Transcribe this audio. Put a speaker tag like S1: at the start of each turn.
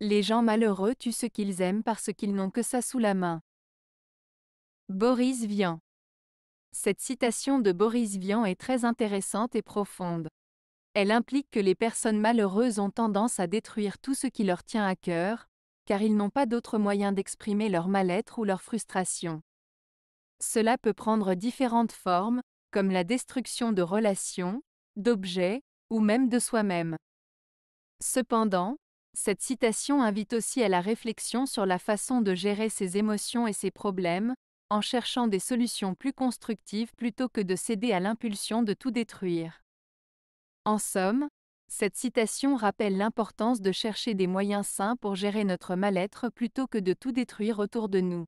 S1: Les gens malheureux tuent ce qu'ils aiment parce qu'ils n'ont que ça sous la main. Boris Vian. Cette citation de Boris Vian est très intéressante et profonde. Elle implique que les personnes malheureuses ont tendance à détruire tout ce qui leur tient à cœur, car ils n'ont pas d'autre moyen d'exprimer leur mal-être ou leur frustration. Cela peut prendre différentes formes, comme la destruction de relations, d'objets, ou même de soi-même. Cependant, cette citation invite aussi à la réflexion sur la façon de gérer ses émotions et ses problèmes, en cherchant des solutions plus constructives plutôt que de céder à l'impulsion de tout détruire. En somme, cette citation rappelle l'importance de chercher des moyens sains pour gérer notre mal-être plutôt que de tout détruire autour de nous.